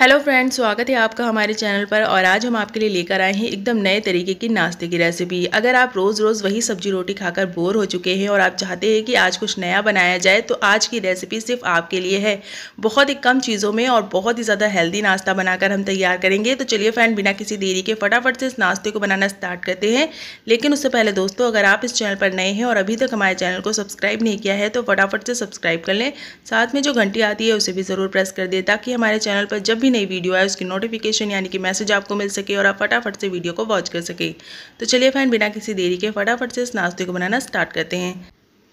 hello friends स्वागत है आपका हमारे चैनल पर और आज हम आपके लिए लेकर आए हैं एकदम नए तरीके की नाश्ते की रेसिपी अगर आप रोज़ रोज़ वही सब्जी रोटी खाकर बोर हो चुके हैं और आप चाहते हैं कि आज कुछ नया बनाया जाए तो आज की रेसिपी सिर्फ आपके लिए है बहुत ही कम चीज़ों में और बहुत ही ज़्यादा हेल्दी नाश्ता बनाकर हम तैयार करेंगे तो चलिए फ्रेंड बिना किसी देरी के फटाफट से इस नाश्ते को बनाना स्टार्ट करते हैं लेकिन उससे पहले दोस्तों अगर आप इस चैनल पर नए हैं और अभी तक हमारे चैनल को सब्सक्राइब नहीं किया है तो फटाफट से सब्सक्राइब कर लें साथ में जो घंटी आती है उसे भी ज़रूर प्रेस कर दें ताकि हमारे चैनल पर जब भी नई वीडियो आए उसकी नोटिफिकेशन यानी कि मैसेज आपको मिल सके और आप फटाफट से वीडियो को वॉच कर सके तो चलिए फैन बिना किसी देरी के फटाफट से इस नाश्ते को बनाना स्टार्ट करते हैं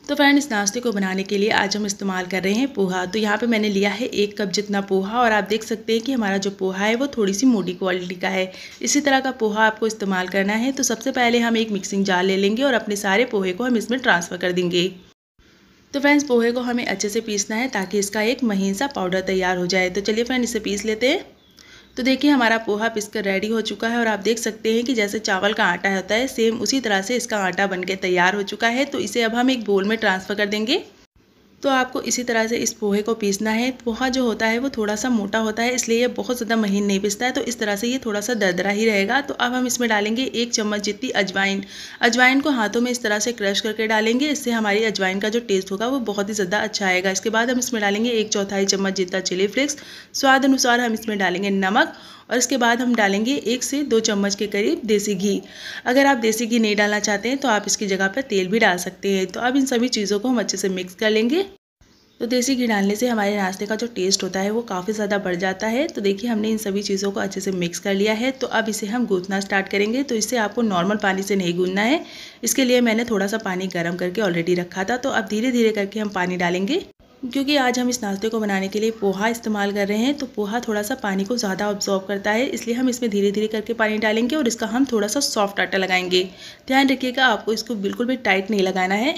तो फ्रेंड इस नाश्ते को बनाने के लिए आज हम इस्तेमाल कर रहे हैं पोहा तो यहाँ पे मैंने लिया है एक कप जितना पोहा और आप देख सकते हैं कि हमारा जो पोहा है वो थोड़ी सी मोटी क्वालिटी का है इसी तरह का पोहा आपको इस्तेमाल करना है तो सबसे पहले हम एक मिक्सिंग जार ले लेंगे और अपने सारे पोहे को हम इसमें ट्रांसफ़र कर देंगे तो फ्रेंड्स पोहे को हमें अच्छे से पीसना है ताकि इसका एक महीन सा पाउडर तैयार हो जाए तो चलिए फ्रेंड इसे पीस लेते हैं तो देखिए हमारा पोहा कर रेडी हो चुका है और आप देख सकते हैं कि जैसे चावल का आटा होता है सेम उसी तरह से इसका आटा बनके तैयार हो चुका है तो इसे अब हम एक बोल में ट्रांसफ़र कर देंगे तो आपको इसी तरह से इस पोहे को पीसना है पोहा जो होता है वो थोड़ा सा मोटा होता है इसलिए ये बहुत ज़्यादा महीन नहीं पिसता है तो इस तरह से ये थोड़ा सा दरदरा ही रहेगा तो अब हम इसमें डालेंगे एक चम्मच जितनी अजवाइन अजवाइन को हाथों में इस तरह से क्रश करके डालेंगे इससे हमारी अजवाइन का जो टेस्ट होगा वो बहुत ही ज़्यादा अच्छा आएगा इसके बाद हम इसमें डालेंगे एक चौथाई चम्मच जितना चिली फ्लेक्स स्वाद अनुसार हम इसमें डालेंगे नमक और इसके बाद हम डालेंगे एक से दो चम्मच के करीब देसी घी अगर आप देसी घी नहीं डालना चाहते हैं तो आप इसकी जगह पर तेल भी डाल सकते हैं तो अब इन सभी चीज़ों को हम अच्छे से मिक्स कर लेंगे तो देसी घी डालने से हमारे नाश्ते का जो टेस्ट होता है वो काफ़ी ज़्यादा बढ़ जाता है तो देखिए हमने इन सभी चीज़ों को अच्छे से मिक्स कर लिया है तो अब इसे हम गूंथना स्टार्ट करेंगे तो इसे आपको नॉर्मल पानी से नहीं गूंथना है इसके लिए मैंने थोड़ा सा पानी गर्म करके ऑलरेडी रखा था तो अब धीरे धीरे करके हम पानी डालेंगे क्योंकि आज हम इस नाश्ते को बनाने के लिए पोहा इस्तेमाल कर रहे हैं तो पोहा थोड़ा सा पानी को ज़्यादा ऑब्जॉर्व करता है इसलिए हम इसमें धीरे धीरे करके पानी डालेंगे और इसका हम थोड़ा सा सॉफ्ट आटा लगाएंगे ध्यान रखिएगा आपको इसको बिल्कुल भी टाइट नहीं लगाना है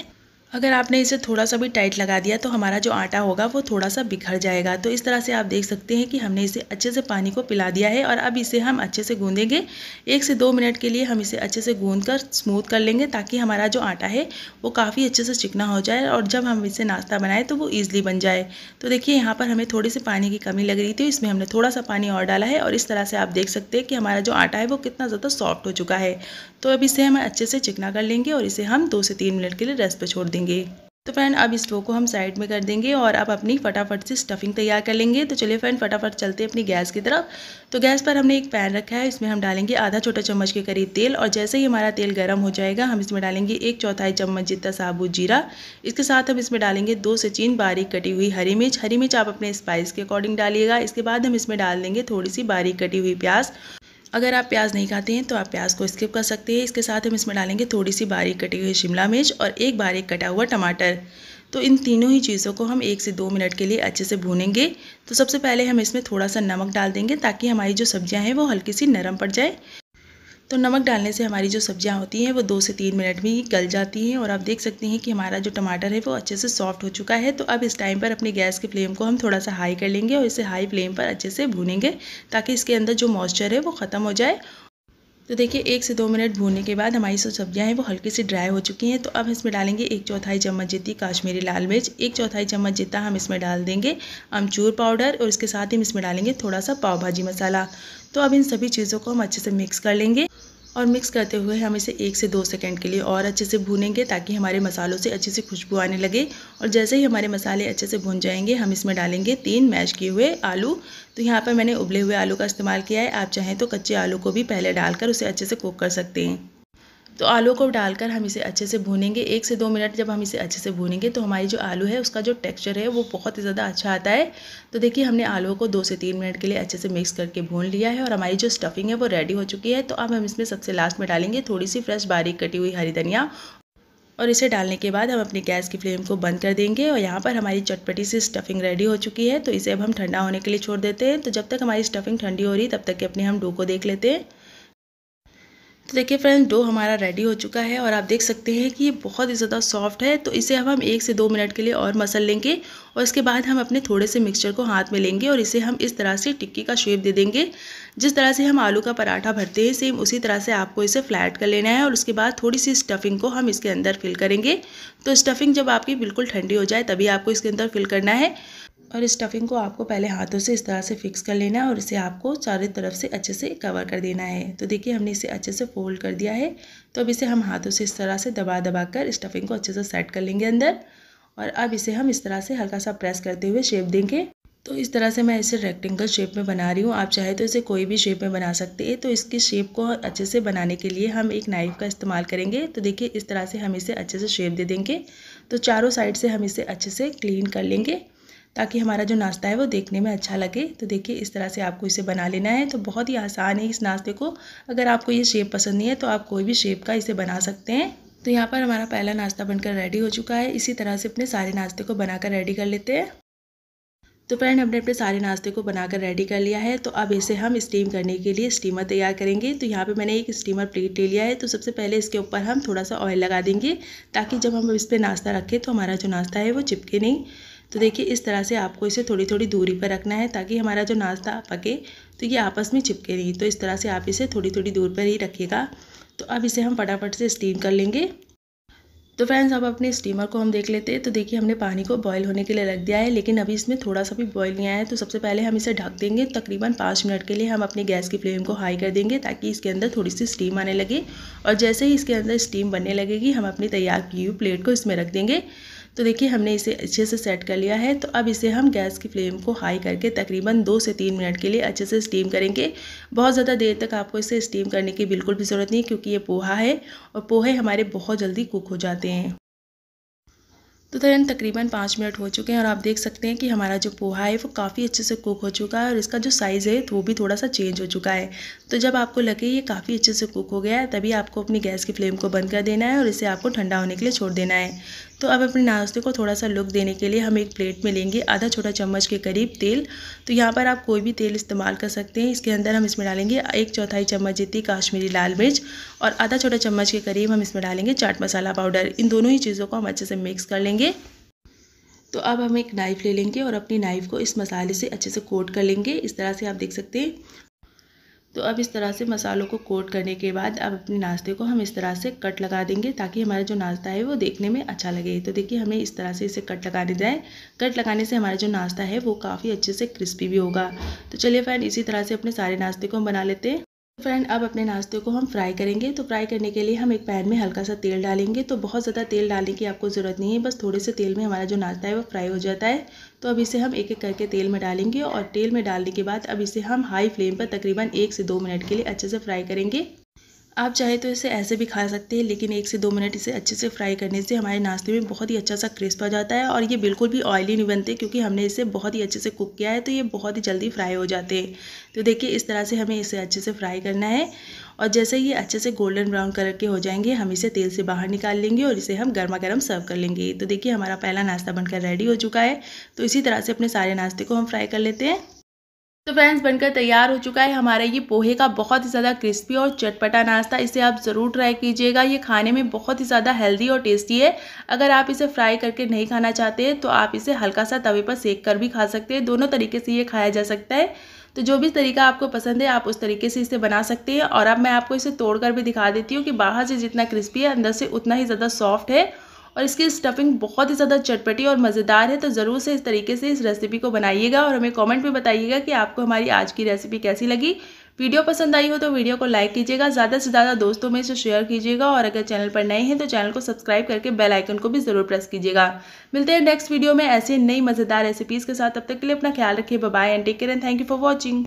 अगर आपने इसे थोड़ा सा भी टाइट लगा दिया तो हमारा जो आटा होगा वो थोड़ा सा बिखर जाएगा तो इस तरह से आप देख सकते हैं कि हमने इसे अच्छे से पानी को पिला दिया है और अब इसे हम अच्छे से गूंदेंगे एक से दो मिनट के लिए हम इसे अच्छे से गूंद कर स्मूथ कर लेंगे ताकि हमारा जो आटा है वो काफ़ी अच्छे से चिकना हो जाए और जब हम इसे नाश्ता बनाएं तो वो ईजिली बन जाए तो देखिए यहाँ पर हमें थोड़ी सी पानी की कमी लग रही थी इसमें हमने थोड़ा सा पानी और डाला है और इस तरह से आप देख सकते हैं कि हमारा जो आटा है वो कितना ज़्यादा सॉफ्ट हो चुका है तो अब इसे हम अच्छे से चिकना कर लेंगे और इसे हम दो से तीन मिनट के लिए रेस्ट पर छोड़ देंगे लेंगे तो फ्रेंड अब इस डो को हम साइड में कर देंगे और अब अपनी फटाफट से स्टफिंग तैयार कर लेंगे तो चलिए फ्रेंड फटाफट चलते हैं अपनी गैस की तरफ तो गैस पर हमने एक पैन रखा है इसमें हम डालेंगे आधा छोटा चम्मच के करीब तेल और जैसे ही हमारा तेल गर्म हो जाएगा हम इसमें डालेंगे एक चौथाई चम्मच जितना साबुत जीरा इसके साथ हम इसमें डालेंगे दो से तीन बारीक कटी हुई हरी मिर्च हरी मिर्च आप अपने स्पाइस के अकॉर्डिंग डालिएगा इसके बाद हम इसमें डाल देंगे थोड़ी सी बारीक कटी हुई प्याज अगर आप प्याज नहीं खाते हैं तो आप प्याज को स्किप कर सकते हैं इसके साथ हम इसमें डालेंगे थोड़ी सी बारीक कटी हुई शिमला मिर्च और एक बारीक कटा हुआ टमाटर तो इन तीनों ही चीज़ों को हम एक से दो मिनट के लिए अच्छे से भूनेंगे तो सबसे पहले हम इसमें थोड़ा सा नमक डाल देंगे ताकि हमारी जो सब्जियां हैं वो हल्की सी नरम पड़ जाए तो नमक डालने से हमारी जो सब्जियां होती हैं वो दो से तीन मिनट में ही गल जाती हैं और आप देख सकते हैं कि हमारा जो टमाटर है वो अच्छे से सॉफ्ट हो चुका है तो अब इस टाइम पर अपने गैस के फ्लेम को हम थोड़ा सा हाई कर लेंगे और इसे हाई फ्लेम पर अच्छे से भूनेंगे ताकि इसके अंदर जो मॉइस्चर है वो ख़त्म हो जाए तो देखिए एक से दो मिनट भूनने के बाद हमारी सब सब्ज़ियाँ हैं वो हल्के से ड्राई हो चुकी हैं तो अब इसमें डालेंगे एक चौथाई चम्मच जितनी काश्मीरी लाल मिर्च एक चौथाई चम्मच जितना हम इसमें डाल देंगे अमचूर पाउडर और इसके साथ ही हम इसमें डालेंगे थोड़ा सा पाव भाजी मसाला तो अब इन सभी चीज़ों को हम अच्छे से मिक्स कर लेंगे और मिक्स करते हुए हम इसे एक से दो सेकंड के लिए और अच्छे से भूनेंगे ताकि हमारे मसालों से अच्छे से खुशबू आने लगे और जैसे ही हमारे मसाले अच्छे से भुन जाएंगे हम इसमें डालेंगे तीन मैश किए हुए आलू तो यहाँ पर मैंने उबले हुए आलू का इस्तेमाल किया है आप चाहें तो कच्चे आलू को भी पहले डालकर उसे अच्छे से कुक कर सकते हैं तो आलू को डालकर हम इसे अच्छे से भूनेंगे एक से दो मिनट जब हम इसे अच्छे से भूनेंगे तो हमारी जो आलू है उसका जो टेक्सचर है वो बहुत ही ज़्यादा अच्छा आता है तो देखिए हमने आलू को दो से तीन मिनट के लिए अच्छे से मिक्स करके भून लिया है और हमारी जो स्टफिंग है वो रेडी हो चुकी है तो अब हम इसमें सबसे लास्ट में डालेंगे थोड़ी सी फ्रेश बारीक कटी हुई हरी धनिया और इसे डालने के बाद हम अपनी गैस की फ्लेम को बंद कर देंगे और यहाँ पर हमारी चटपटी सी स्टफिंग रेडी हो चुकी है तो इसे अब हम ठंडा होने के लिए छोड़ देते हैं तो जब तक हमारी स्टफिंग ठंडी हो रही तब तक के अपने हम डो को देख लेते हैं तो देखिए फ्रेंड्स डो हमारा रेडी हो चुका है और आप देख सकते हैं कि ये बहुत ही ज़्यादा सॉफ्ट है तो इसे अब हम एक से दो मिनट के लिए और मसल लेंगे और इसके बाद हम अपने थोड़े से मिक्सचर को हाथ में लेंगे और इसे हम इस तरह से टिक्की का शेप दे देंगे जिस तरह से हम आलू का पराठा भरते हैं सेम उसी तरह से आपको इसे फ्लैट कर लेना है और उसके बाद थोड़ी सी स्टफिंग को हम इसके अंदर फिल करेंगे तो स्टफिंग जब आपकी बिल्कुल ठंडी हो जाए तभी आपको इसके अंदर फिल करना है और स्टफिंग को आपको पहले हाथों से इस तरह से फिक्स कर लेना है और इसे आपको चारों तरफ से अच्छे से कवर कर देना है तो देखिए हमने इसे अच्छे से फोल्ड कर दिया है तो अब इसे हम हाथों से इस तरह से दबा दबा कर स्टफिंग को अच्छे से सेट कर लेंगे अंदर और अब इसे हम इस तरह से हल्का सा प्रेस करते हुए शेप देंगे तो इस तरह से मैं इसे रेक्टेंगल शेप में बना रही हूँ आप चाहे तो इसे कोई भी शेप में बना सकते हैं तो इसकी शेप को अच्छे से बनाने के लिए हम एक नाइफ़ का इस्तेमाल करेंगे तो देखिए इस तरह से हम इसे अच्छे से शेप दे देंगे तो चारों साइड से हम इसे अच्छे से क्लीन कर लेंगे ताकि हमारा जो नाश्ता है वो देखने में अच्छा लगे तो देखिए इस तरह से आपको इसे बना लेना है तो बहुत ही आसान है इस नाश्ते को अगर आपको ये शेप पसंद नहीं है तो आप कोई भी शेप का इसे बना सकते हैं तो यहाँ पर हमारा पहला नाश्ता बनकर रेडी हो चुका है इसी तरह से अपने सारे नाश्ते को बनाकर रेडी कर लेते हैं तो फ्रेंड हमने अपने सारे नाश्ते को बनाकर रेडी कर लिया है तो अब इसे हम स्टीम करने के लिए स्टीमर तैयार करेंगे तो यहाँ पे मैंने एक स्टीमर प्लेट ले लिया है तो सबसे पहले इसके ऊपर हम थोड़ा सा ऑयल लगा देंगे ताकि जब हम इस पर नाश्ता रखें तो हमारा जो नाश्ता है वो चिपके नहीं तो देखिए इस तरह से आपको इसे थोड़ी थोड़ी दूरी पर रखना है ताकि हमारा जो नाश्ता पके तो ये आपस में चिपके नहीं तो इस तरह से आप इसे थोड़ी थोड़ी दूर पर ही रखिएगा तो अब इसे हम फटाफट से स्टीम कर लेंगे तो फ्रेंड्स अब अपने स्टीमर को हम देख लेते हैं तो देखिए हमने पानी को बॉईल होने के लिए रख दिया है लेकिन अभी इसमें थोड़ा सा भी बॉईल नहीं आया है तो सबसे पहले हम इसे ढक देंगे तकरीबन पाँच मिनट के लिए हम अपने गैस की फ्लेम को हाई कर देंगे ताकि इसके अंदर थोड़ी सी स्टीम आने लगे और जैसे ही इसके अंदर स्टीम बनने लगेगी हम अपनी तैयार की हुई प्लेट को इसमें रख देंगे तो देखिए हमने इसे अच्छे से सेट कर लिया है तो अब इसे हम गैस की फ्लेम को हाई करके तकरीबन दो से तीन मिनट के लिए अच्छे से स्टीम करेंगे बहुत ज़्यादा देर तक आपको इसे स्टीम करने की बिल्कुल भी ज़रूरत नहीं क्योंकि ये पोहा है और पोहे हमारे बहुत जल्दी कुक हो जाते हैं तो तरन तकरीबन पाँच मिनट हो चुके हैं और आप देख सकते हैं कि हमारा जो पोहा है वो काफ़ी अच्छे से कुक हो चुका है और इसका जो साइज़ है वो भी थोड़ा सा चेंज हो चुका है तो जब आपको लगे ये काफ़ी अच्छे से कुक हो गया है तभी आपको अपनी गैस की फ्लेम को बंद कर देना है और इसे आपको ठंडा होने के लिए छोड़ देना है तो अब अपने नाश्ते को थोड़ा सा लुक देने के लिए हम एक प्लेट में लेंगे आधा छोटा चम्मच के करीब तेल तो यहाँ पर आप कोई भी तेल इस्तेमाल कर सकते हैं इसके अंदर हम इसमें डालेंगे एक चौथाई चम्मच जितनी काश्मीरी लाल मिर्च और आधा छोटा चम्मच के करीब हम इसमें डालेंगे चाट मसाला पाउडर इन दोनों ही चीज़ों को हम अच्छे से मिक्स कर लेंगे तो अब हम एक नाइफ़ ले लेंगे और अपनी नाइफ़ को इस मसाले से अच्छे से कोट कर लेंगे इस तरह से आप देख सकते हैं तो अब इस तरह से मसालों को कोट करने के बाद अब अपने नाश्ते को हम इस तरह से कट लगा देंगे ताकि हमारा जो नाश्ता है वो देखने में अच्छा लगे तो देखिए हमें इस तरह से इसे कट लगाने जाए कट लगाने से हमारा जो नाश्ता है वो काफ़ी अच्छे से क्रिस्पी भी होगा तो चलिए फ्रेंड इसी तरह से अपने सारे नाश्ते को हम बना लेते हैं फ्रेंड अब अपने नाश्ते को हम फ्राई करेंगे तो फ्राई करने के लिए हम एक पैन में हल्का सा तेल डालेंगे तो बहुत ज़्यादा तेल डालने की आपको ज़रूरत नहीं है बस थोड़े से तेल में हमारा जो नाश्ता है वो फ्राई हो जाता है तो अब इसे हम एक एक करके तेल में डालेंगे और तेल में डालने के बाद अब इसे हम हाई फ्लेम पर तकरीबन एक से दो मिनट के लिए अच्छे से फ्राई करेंगे आप चाहे तो इसे ऐसे भी खा सकते हैं लेकिन एक से दो मिनट इसे अच्छे से फ्राई करने से हमारे नाश्ते में बहुत ही अच्छा सा क्रिस्प आ जाता है और ये बिल्कुल भी ऑयली नहीं बनते क्योंकि हमने इसे बहुत ही अच्छे से कुक किया है तो ये बहुत ही जल्दी फ्राई हो जाते हैं तो देखिए इस तरह से हमें इसे अच्छे से फ्राई करना है और जैसे ये अच्छे से गोल्डन ब्राउन कलर के हो जाएंगे हम इसे तेल से बाहर निकाल लेंगे और इसे हम गर्मा गर्म सर्व कर लेंगे तो देखिए हमारा पहला नाश्ता बनकर रेडी हो चुका है तो इसी तरह से अपने सारे नाश्ते को हम फ्राई कर लेते हैं तो फ्रेंड्स बनकर तैयार हो चुका है हमारा ये पोहे का बहुत ही ज़्यादा क्रिस्पी और चटपटा नाश्ता इसे आप ज़रूर ट्राई कीजिएगा ये खाने में बहुत ही ज़्यादा हेल्दी और टेस्टी है अगर आप इसे फ्राई करके नहीं खाना चाहते तो आप इसे हल्का सा तवे पर सेक कर भी खा सकते हैं दोनों तरीके से ये खाया जा सकता है तो जो भी तरीका आपको पसंद है आप उस तरीके से इसे बना सकते हैं और अब मैं आपको इसे तोड़ भी दिखा देती हूँ कि बाहर से जितना क्रिस्पी है अंदर से उतना ही ज़्यादा सॉफ्ट है और इसकी स्टफिंग बहुत ही ज़्यादा चटपटी और मज़ेदार है तो ज़रूर से इस तरीके से इस रेसिपी को बनाइएगा और हमें कमेंट में बताइएगा कि आपको हमारी आज की रेसिपी कैसी लगी वीडियो पसंद आई हो तो वीडियो को लाइक कीजिएगा ज़्यादा से ज़्यादा दोस्तों में इसे शेयर कीजिएगा और अगर चैनल पर नए हैं तो चैनल को सब्सक्राइब करके बेल आइकन को भी ज़रूर प्रेस कीजिएगा मिलते हैं नेक्स्ट वीडियो में ऐसे नई मज़ेदार रेसिपीज़ के साथ तब तक के लिए अपना ख्याल रखिए bye and take care and thank you for watching